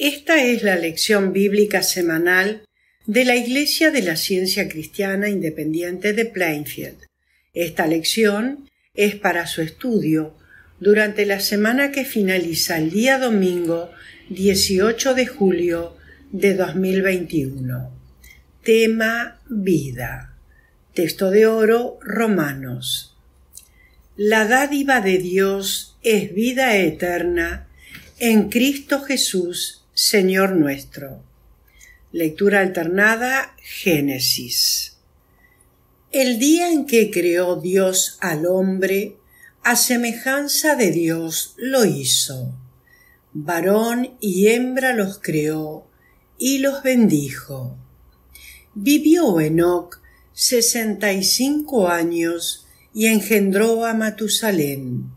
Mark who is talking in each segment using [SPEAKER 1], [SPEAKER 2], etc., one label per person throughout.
[SPEAKER 1] Esta es la lección bíblica semanal de la Iglesia de la Ciencia Cristiana Independiente de Plainfield. Esta lección es para su estudio durante la semana que finaliza el día domingo 18 de julio de 2021. Tema Vida. Texto de oro Romanos. La dádiva de Dios es vida eterna en Cristo Jesús Señor nuestro. Lectura alternada Génesis. El día en que creó Dios al hombre, a semejanza de Dios lo hizo. Varón y hembra los creó y los bendijo. Vivió Enoc sesenta y cinco años y engendró a Matusalén.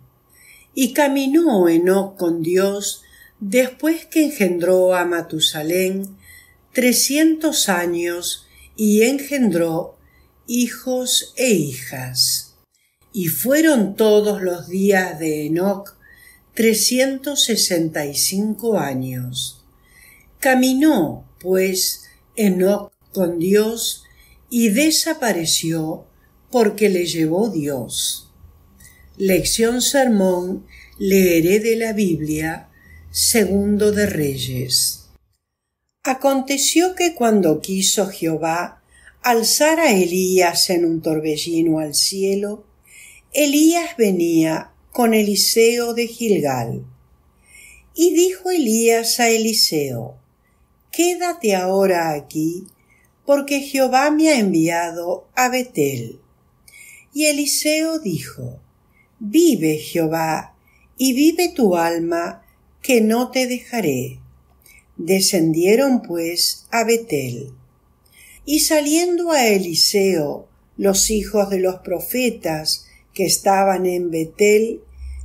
[SPEAKER 1] Y caminó Enoc con Dios después que engendró a Matusalén trescientos años y engendró hijos e hijas. Y fueron todos los días de Enoch trescientos sesenta y cinco años. Caminó, pues, Enoch con Dios y desapareció porque le llevó Dios. Lección Sermón leeré de la Biblia Segundo de Reyes. Aconteció que cuando quiso Jehová alzar a Elías en un torbellino al cielo, Elías venía con Eliseo de Gilgal. Y dijo Elías a Eliseo, Quédate ahora aquí, porque Jehová me ha enviado a Betel. Y Eliseo dijo, Vive Jehová, y vive tu alma, que no te dejaré. Descendieron pues a Betel. Y saliendo a Eliseo, los hijos de los profetas que estaban en Betel,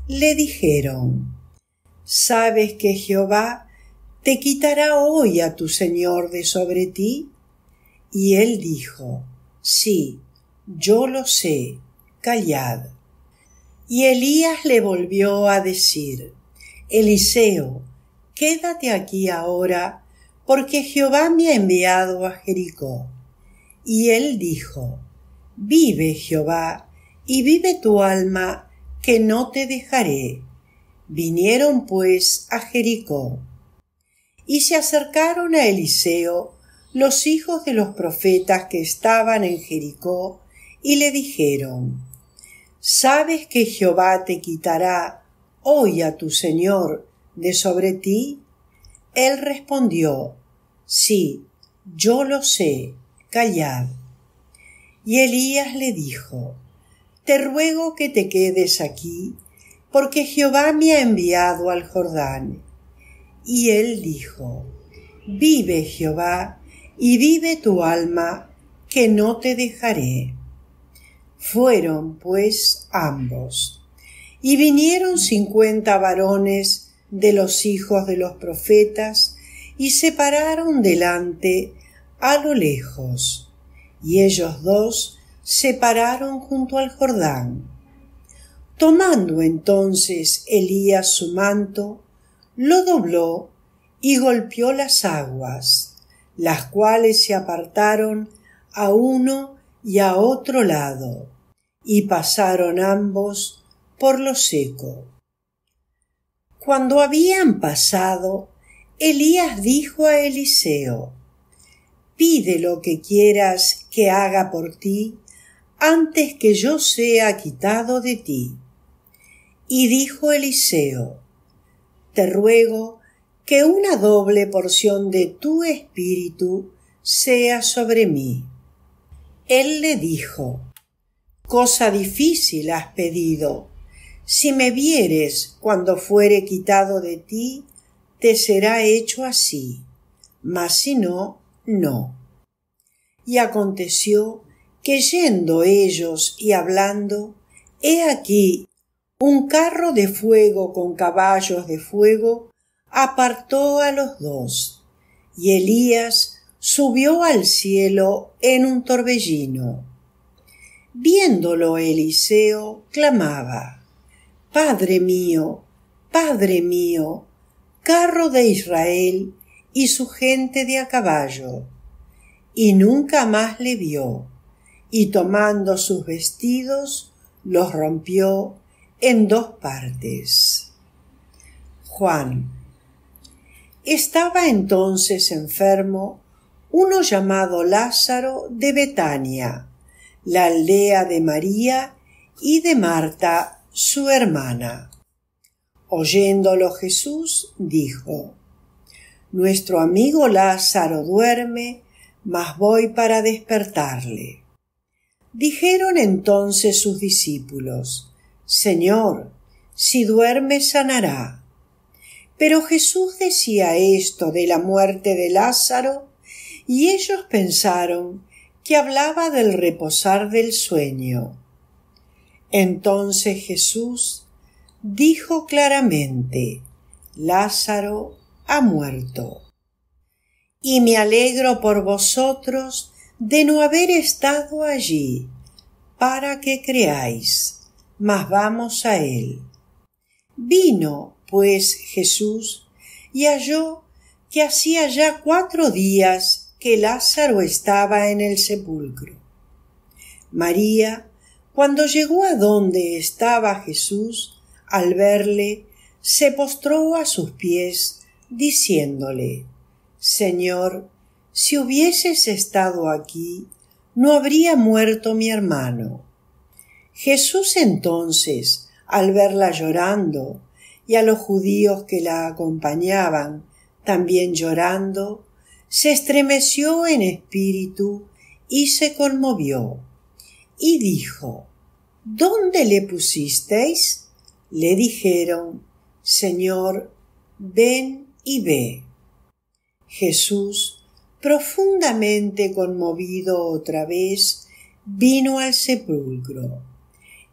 [SPEAKER 1] le dijeron, ¿Sabes que Jehová te quitará hoy a tu Señor de sobre ti? Y él dijo, Sí, yo lo sé, callad. Y Elías le volvió a decir, Eliseo, quédate aquí ahora, porque Jehová me ha enviado a Jericó. Y él dijo, Vive Jehová, y vive tu alma, que no te dejaré. Vinieron pues a Jericó. Y se acercaron a Eliseo los hijos de los profetas que estaban en Jericó, y le dijeron, Sabes que Jehová te quitará hoy a tu Señor de sobre ti? Él respondió, Sí, yo lo sé, callad. Y Elías le dijo, Te ruego que te quedes aquí, porque Jehová me ha enviado al Jordán. Y él dijo, Vive Jehová, y vive tu alma, que no te dejaré. Fueron pues ambos y vinieron cincuenta varones de los hijos de los profetas, y se pararon delante a lo lejos, y ellos dos se pararon junto al Jordán. Tomando entonces Elías su manto, lo dobló y golpeó las aguas, las cuales se apartaron a uno y a otro lado, y pasaron ambos por lo seco. Cuando habían pasado, Elías dijo a Eliseo, Pide lo que quieras que haga por ti antes que yo sea quitado de ti. Y dijo Eliseo, Te ruego que una doble porción de tu espíritu sea sobre mí. Él le dijo, Cosa difícil has pedido si me vieres cuando fuere quitado de ti, te será hecho así, mas si no, no. Y aconteció que yendo ellos y hablando, he aquí un carro de fuego con caballos de fuego apartó a los dos, y Elías subió al cielo en un torbellino. Viéndolo Eliseo, clamaba Padre mío, Padre mío, carro de Israel y su gente de a caballo. Y nunca más le vio, y tomando sus vestidos, los rompió en dos partes. Juan. Estaba entonces enfermo uno llamado Lázaro de Betania, la aldea de María y de Marta su hermana. Oyéndolo Jesús dijo, Nuestro amigo Lázaro duerme, mas voy para despertarle. Dijeron entonces sus discípulos, Señor, si duerme sanará. Pero Jesús decía esto de la muerte de Lázaro, y ellos pensaron que hablaba del reposar del sueño. Entonces Jesús dijo claramente, Lázaro ha muerto. Y me alegro por vosotros de no haber estado allí, para que creáis, mas vamos a él. Vino, pues, Jesús, y halló que hacía ya cuatro días que Lázaro estaba en el sepulcro. María cuando llegó a donde estaba Jesús, al verle, se postró a sus pies, diciéndole Señor, si hubieses estado aquí, no habría muerto mi hermano. Jesús entonces, al verla llorando, y a los judíos que la acompañaban, también llorando, se estremeció en espíritu y se conmovió y dijo, ¿Dónde le pusisteis? Le dijeron, Señor, ven y ve. Jesús, profundamente conmovido otra vez, vino al sepulcro.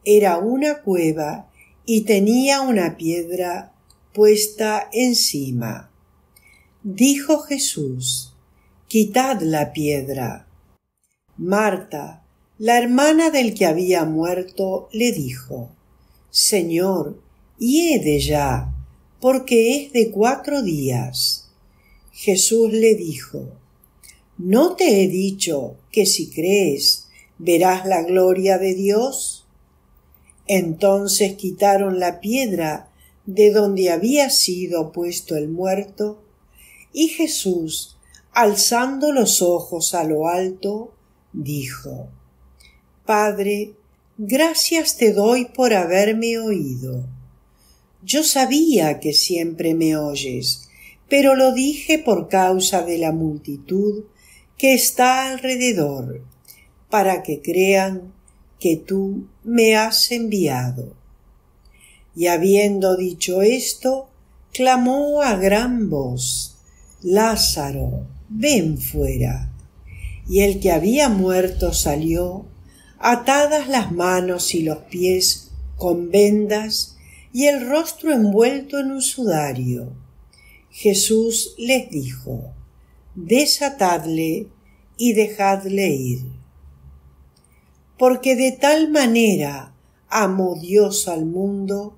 [SPEAKER 1] Era una cueva y tenía una piedra puesta encima. Dijo Jesús, Quitad la piedra. Marta, la hermana del que había muerto le dijo Señor, hiede ya, porque es de cuatro días. Jesús le dijo ¿No te he dicho que si crees verás la gloria de Dios? Entonces quitaron la piedra de donde había sido puesto el muerto, y Jesús, alzando los ojos a lo alto, dijo Padre, gracias te doy por haberme oído. Yo sabía que siempre me oyes, pero lo dije por causa de la multitud que está alrededor, para que crean que tú me has enviado. Y habiendo dicho esto, clamó a gran voz, Lázaro, ven fuera. Y el que había muerto salió atadas las manos y los pies con vendas y el rostro envuelto en un sudario. Jesús les dijo, desatadle y dejadle ir. Porque de tal manera amó Dios al mundo,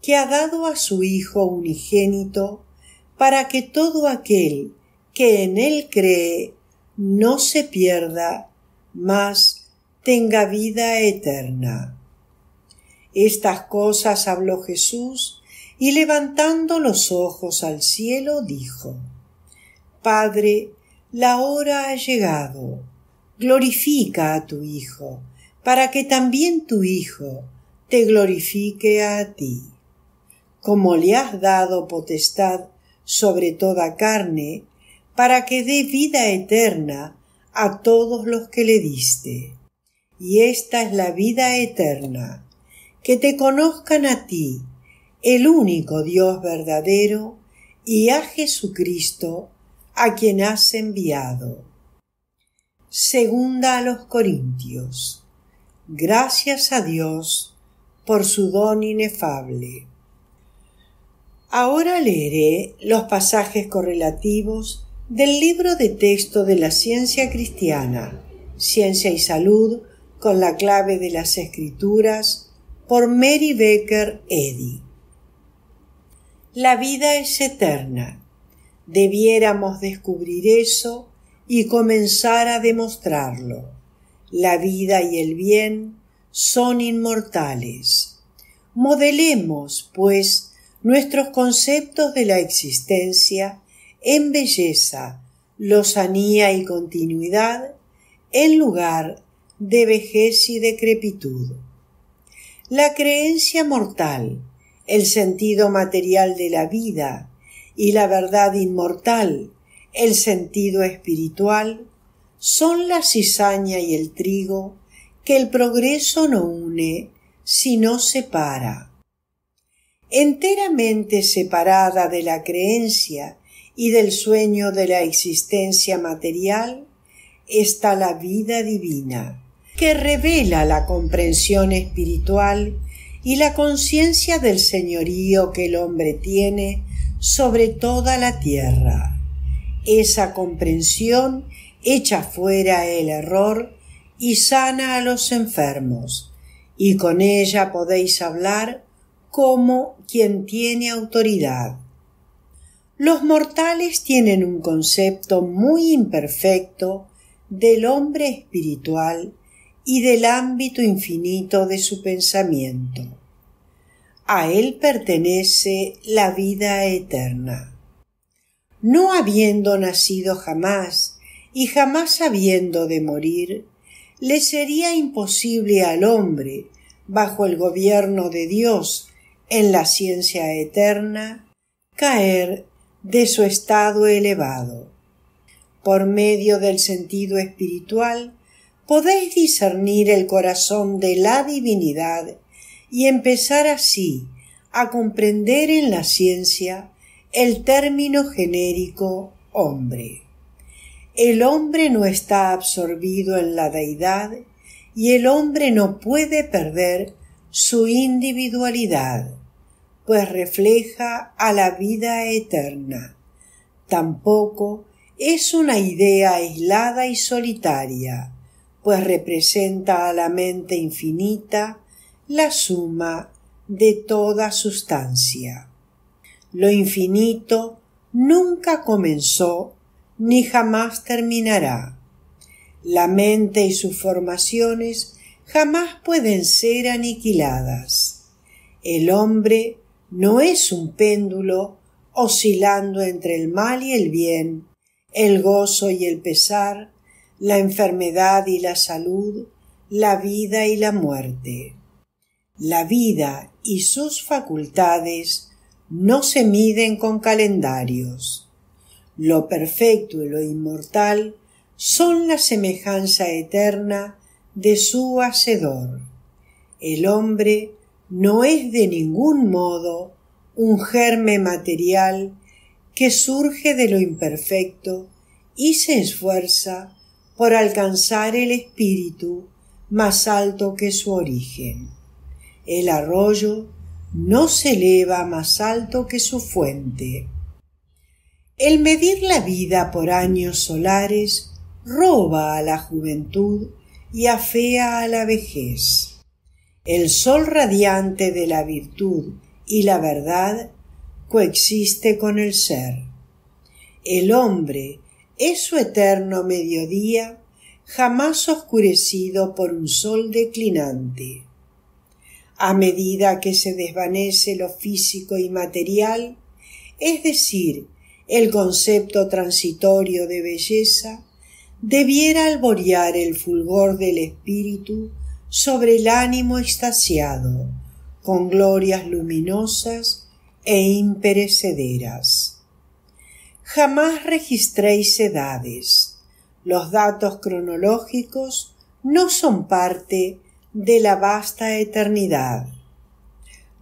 [SPEAKER 1] que ha dado a su Hijo unigénito, para que todo aquel que en él cree no se pierda, más tenga vida eterna. Estas cosas habló Jesús y levantando los ojos al cielo dijo, Padre, la hora ha llegado, glorifica a tu Hijo, para que también tu Hijo te glorifique a ti. Como le has dado potestad sobre toda carne, para que dé vida eterna a todos los que le diste y esta es la vida eterna, que te conozcan a ti, el único Dios verdadero, y a Jesucristo, a quien has enviado. Segunda a los Corintios. Gracias a Dios por su don inefable. Ahora leeré los pasajes correlativos del libro de texto de la ciencia cristiana, Ciencia y Salud, con la clave de las escrituras por Mary Becker Eddy. La vida es eterna. Debiéramos descubrir eso y comenzar a demostrarlo. La vida y el bien son inmortales. Modelemos, pues, nuestros conceptos de la existencia en belleza, lozanía y continuidad en lugar de vejez y decrepitud. La creencia mortal, el sentido material de la vida y la verdad inmortal, el sentido espiritual, son la cizaña y el trigo que el progreso no une, sino separa. Enteramente separada de la creencia y del sueño de la existencia material, está la vida divina que revela la comprensión espiritual y la conciencia del señorío que el hombre tiene sobre toda la tierra. Esa comprensión echa fuera el error y sana a los enfermos, y con ella podéis hablar como quien tiene autoridad. Los mortales tienen un concepto muy imperfecto del hombre espiritual y del ámbito infinito de su pensamiento. A él pertenece la vida eterna. No habiendo nacido jamás y jamás habiendo de morir, le sería imposible al hombre, bajo el gobierno de Dios en la ciencia eterna, caer de su estado elevado. Por medio del sentido espiritual, podéis discernir el corazón de la divinidad y empezar así a comprender en la ciencia el término genérico hombre. El hombre no está absorbido en la deidad y el hombre no puede perder su individualidad, pues refleja a la vida eterna. Tampoco es una idea aislada y solitaria, pues representa a la mente infinita la suma de toda sustancia. Lo infinito nunca comenzó ni jamás terminará. La mente y sus formaciones jamás pueden ser aniquiladas. El hombre no es un péndulo oscilando entre el mal y el bien, el gozo y el pesar, la enfermedad y la salud, la vida y la muerte. La vida y sus facultades no se miden con calendarios. Lo perfecto y lo inmortal son la semejanza eterna de su Hacedor. El hombre no es de ningún modo un germe material que surge de lo imperfecto y se esfuerza por alcanzar el espíritu más alto que su origen. El arroyo no se eleva más alto que su fuente. El medir la vida por años solares roba a la juventud y afea a la vejez. El sol radiante de la virtud y la verdad coexiste con el ser. El hombre es su eterno mediodía jamás oscurecido por un sol declinante. A medida que se desvanece lo físico y material, es decir, el concepto transitorio de belleza, debiera alborear el fulgor del espíritu sobre el ánimo extasiado, con glorias luminosas e imperecederas jamás registréis edades. Los datos cronológicos no son parte de la vasta eternidad.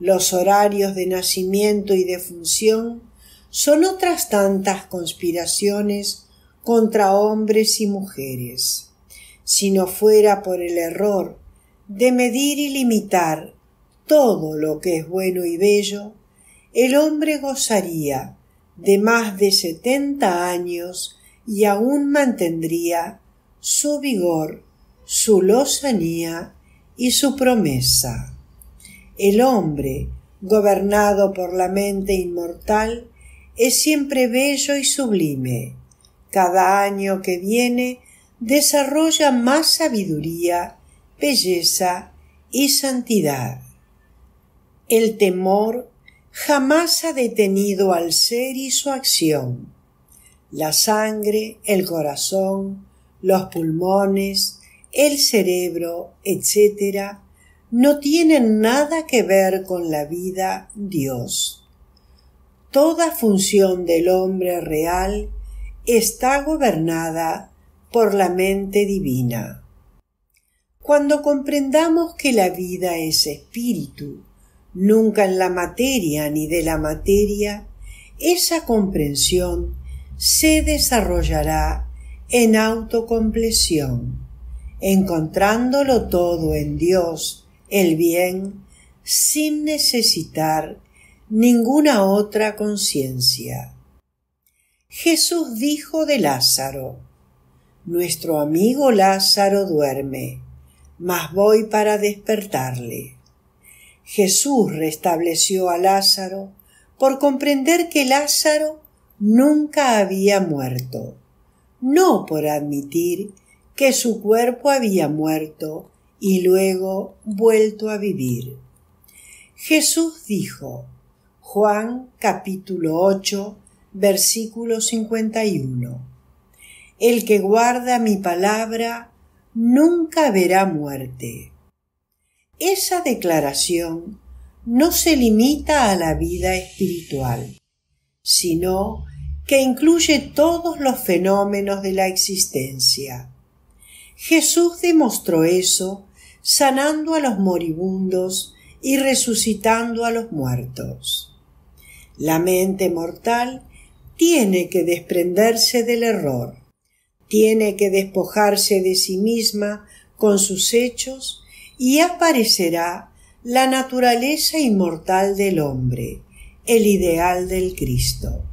[SPEAKER 1] Los horarios de nacimiento y de función son otras tantas conspiraciones contra hombres y mujeres. Si no fuera por el error de medir y limitar todo lo que es bueno y bello, el hombre gozaría de más de setenta años y aún mantendría su vigor, su lozanía y su promesa. El hombre, gobernado por la mente inmortal, es siempre bello y sublime. Cada año que viene desarrolla más sabiduría, belleza y santidad. El temor jamás ha detenido al ser y su acción. La sangre, el corazón, los pulmones, el cerebro, etc., no tienen nada que ver con la vida Dios. Toda función del hombre real está gobernada por la mente divina. Cuando comprendamos que la vida es espíritu nunca en la materia ni de la materia, esa comprensión se desarrollará en autocomplesión, encontrándolo todo en Dios, el bien, sin necesitar ninguna otra conciencia. Jesús dijo de Lázaro, Nuestro amigo Lázaro duerme, mas voy para despertarle. Jesús restableció a Lázaro por comprender que Lázaro nunca había muerto, no por admitir que su cuerpo había muerto y luego vuelto a vivir. Jesús dijo, Juan capítulo 8, versículo 51, El que guarda mi palabra nunca verá muerte. Esa declaración no se limita a la vida espiritual, sino que incluye todos los fenómenos de la existencia. Jesús demostró eso sanando a los moribundos y resucitando a los muertos. La mente mortal tiene que desprenderse del error, tiene que despojarse de sí misma con sus hechos y aparecerá la naturaleza inmortal del hombre, el ideal del Cristo.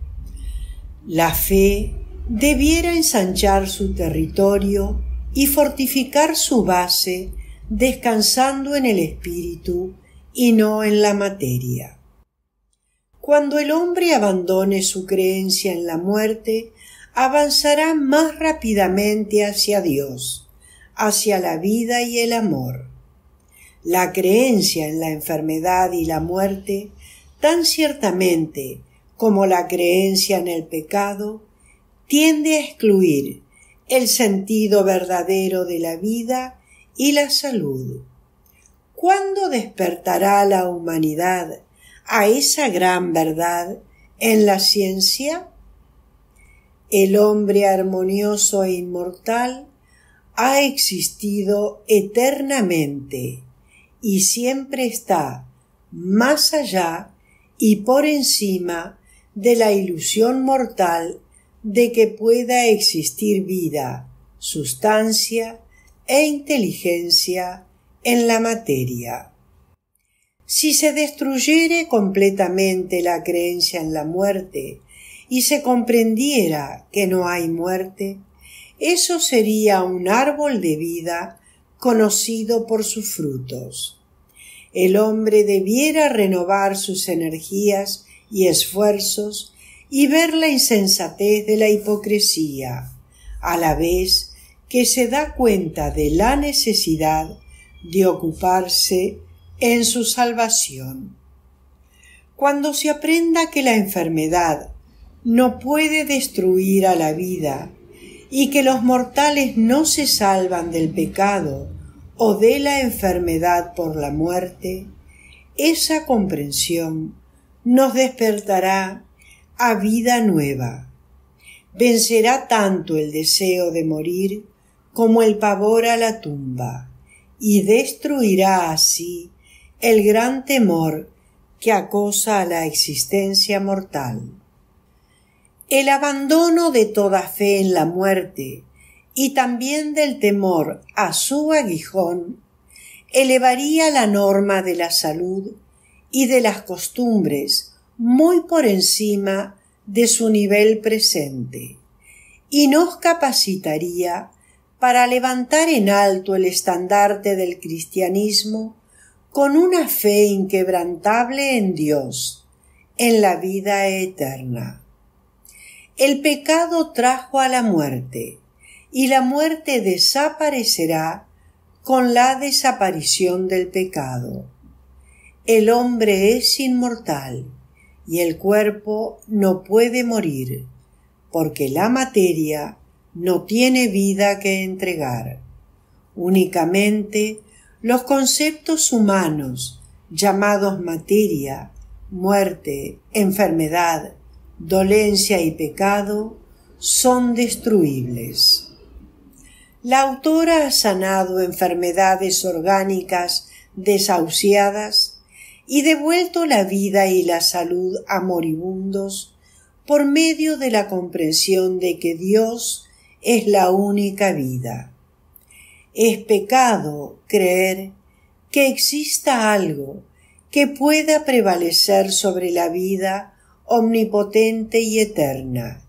[SPEAKER 1] La fe debiera ensanchar su territorio y fortificar su base descansando en el espíritu y no en la materia. Cuando el hombre abandone su creencia en la muerte, avanzará más rápidamente hacia Dios, hacia la vida y el amor. La creencia en la enfermedad y la muerte, tan ciertamente como la creencia en el pecado, tiende a excluir el sentido verdadero de la vida y la salud. ¿Cuándo despertará la humanidad a esa gran verdad en la ciencia? El hombre armonioso e inmortal ha existido eternamente y siempre está más allá y por encima de la ilusión mortal de que pueda existir vida, sustancia e inteligencia en la materia. Si se destruyere completamente la creencia en la muerte y se comprendiera que no hay muerte, eso sería un árbol de vida conocido por sus frutos. El hombre debiera renovar sus energías y esfuerzos y ver la insensatez de la hipocresía, a la vez que se da cuenta de la necesidad de ocuparse en su salvación. Cuando se aprenda que la enfermedad no puede destruir a la vida, y que los mortales no se salvan del pecado o de la enfermedad por la muerte, esa comprensión nos despertará a vida nueva. Vencerá tanto el deseo de morir como el pavor a la tumba, y destruirá así el gran temor que acosa a la existencia mortal el abandono de toda fe en la muerte y también del temor a su aguijón elevaría la norma de la salud y de las costumbres muy por encima de su nivel presente y nos capacitaría para levantar en alto el estandarte del cristianismo con una fe inquebrantable en Dios, en la vida eterna. El pecado trajo a la muerte, y la muerte desaparecerá con la desaparición del pecado. El hombre es inmortal, y el cuerpo no puede morir, porque la materia no tiene vida que entregar. Únicamente los conceptos humanos llamados materia, muerte, enfermedad, dolencia y pecado son destruibles. La autora ha sanado enfermedades orgánicas desahuciadas y devuelto la vida y la salud a moribundos por medio de la comprensión de que Dios es la única vida. Es pecado creer que exista algo que pueda prevalecer sobre la vida omnipotente y eterna,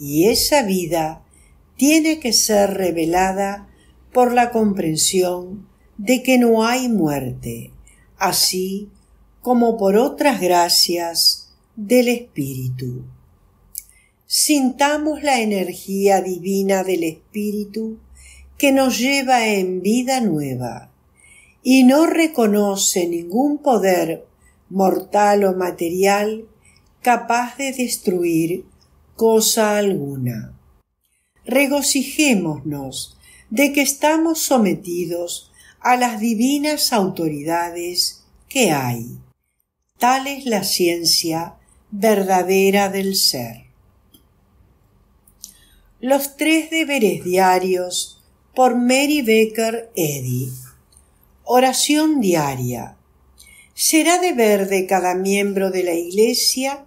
[SPEAKER 1] y esa vida tiene que ser revelada por la comprensión de que no hay muerte, así como por otras gracias del Espíritu. Sintamos la energía divina del Espíritu que nos lleva en vida nueva y no reconoce ningún poder mortal o material capaz de destruir cosa alguna. Regocijémonos de que estamos sometidos a las divinas autoridades que hay. Tal es la ciencia verdadera del ser. Los tres deberes diarios por Mary Baker Eddy. Oración diaria. Será deber de cada miembro de la Iglesia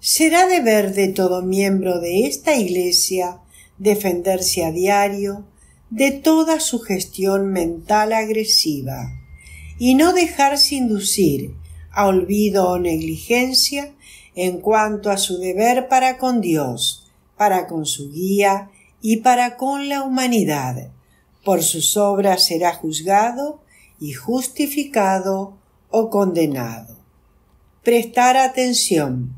[SPEAKER 1] Será deber de todo miembro de esta Iglesia defenderse a diario de toda su gestión mental agresiva y no dejarse inducir a olvido o negligencia en cuanto a su deber para con Dios, para con su guía y para con la humanidad. Por sus obras será juzgado y justificado o condenado. Prestar atención